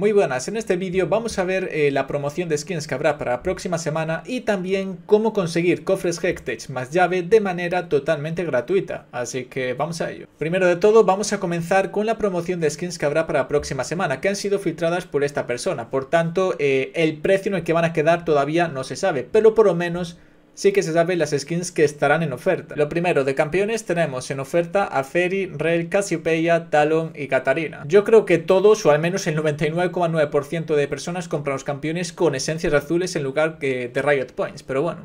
Muy buenas, en este vídeo vamos a ver eh, la promoción de skins que habrá para la próxima semana y también cómo conseguir cofres Hextech más llave de manera totalmente gratuita, así que vamos a ello. Primero de todo vamos a comenzar con la promoción de skins que habrá para la próxima semana, que han sido filtradas por esta persona, por tanto eh, el precio en el que van a quedar todavía no se sabe, pero por lo menos sí que se sabe las skins que estarán en oferta. Lo primero, de campeones tenemos en oferta a Ferry, Rel, Cassiopeia, Talon y Katarina. Yo creo que todos, o al menos el 99,9% de personas compran los campeones con esencias azules en lugar de Riot Points, pero bueno.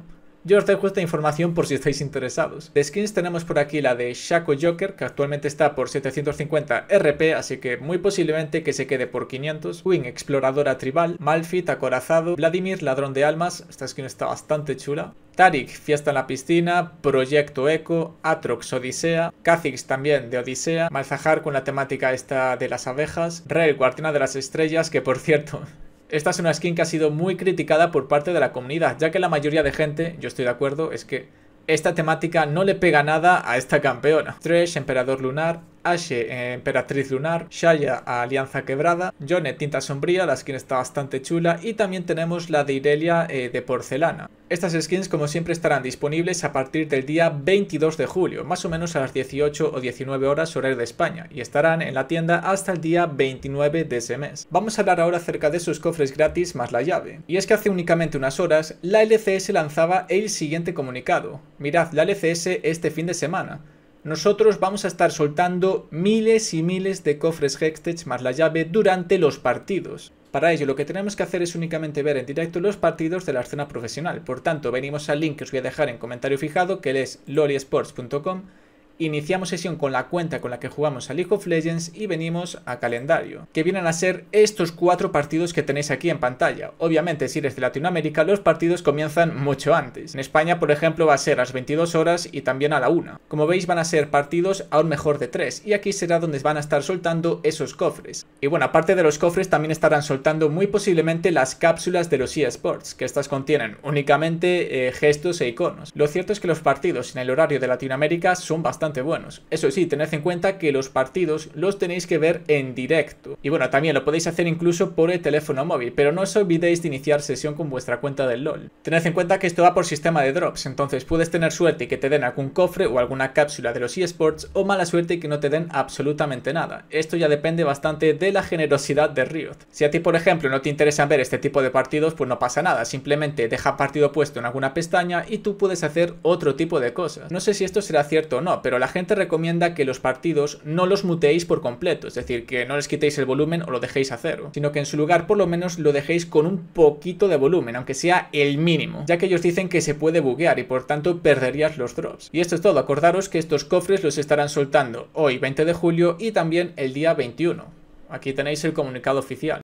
Yo os dejo esta información por si estáis interesados. De skins tenemos por aquí la de Shaco Joker, que actualmente está por 750 RP, así que muy posiblemente que se quede por 500. Wing, exploradora tribal. Malfit, acorazado. Vladimir, ladrón de almas. Esta skin está bastante chula. Tarik, Fiesta en la Piscina, Proyecto Eco, Atrox Odisea, Kha'Zix también de Odisea, Malzahar con la temática esta de las abejas, Rey Guardiana de las Estrellas, que por cierto, esta es una skin que ha sido muy criticada por parte de la comunidad, ya que la mayoría de gente, yo estoy de acuerdo, es que esta temática no le pega nada a esta campeona. Thresh, Emperador Lunar, Ashe, eh, Emperatriz Lunar, Shaya, Alianza Quebrada, Jonet Tinta Sombría, la skin está bastante chula, y también tenemos la de Irelia eh, de Porcelana. Estas skins, como siempre, estarán disponibles a partir del día 22 de julio, más o menos a las 18 o 19 horas hora de España, y estarán en la tienda hasta el día 29 de ese mes. Vamos a hablar ahora acerca de sus cofres gratis más la llave. Y es que hace únicamente unas horas, la LCS lanzaba el siguiente comunicado. Mirad la LCS este fin de semana nosotros vamos a estar soltando miles y miles de cofres Hextech más la llave durante los partidos. Para ello lo que tenemos que hacer es únicamente ver en directo los partidos de la escena profesional. Por tanto, venimos al link que os voy a dejar en comentario fijado, que es loliesports.com Iniciamos sesión con la cuenta con la que jugamos a League of Legends y venimos a calendario, que vienen a ser estos cuatro partidos que tenéis aquí en pantalla. Obviamente, si eres de Latinoamérica, los partidos comienzan mucho antes. En España, por ejemplo, va a ser a las 22 horas y también a la 1. Como veis, van a ser partidos a un mejor de 3, y aquí será donde van a estar soltando esos cofres. Y bueno, aparte de los cofres, también estarán soltando muy posiblemente las cápsulas de los eSports, que estas contienen únicamente eh, gestos e iconos. Lo cierto es que los partidos en el horario de Latinoamérica son bastante buenos. Eso sí, tened en cuenta que los partidos los tenéis que ver en directo. Y bueno, también lo podéis hacer incluso por el teléfono móvil, pero no os olvidéis de iniciar sesión con vuestra cuenta del LOL. Tened en cuenta que esto va por sistema de drops, entonces puedes tener suerte y que te den algún cofre o alguna cápsula de los eSports o mala suerte y que no te den absolutamente nada. Esto ya depende bastante de la generosidad de Riot. Si a ti, por ejemplo, no te interesan ver este tipo de partidos, pues no pasa nada, simplemente deja partido puesto en alguna pestaña y tú puedes hacer otro tipo de cosas. No sé si esto será cierto o no, pero pero la gente recomienda que los partidos no los muteéis por completo, es decir, que no les quitéis el volumen o lo dejéis a cero, sino que en su lugar por lo menos lo dejéis con un poquito de volumen, aunque sea el mínimo, ya que ellos dicen que se puede buguear y por tanto perderías los drops. Y esto es todo, acordaros que estos cofres los estarán soltando hoy 20 de julio y también el día 21. Aquí tenéis el comunicado oficial.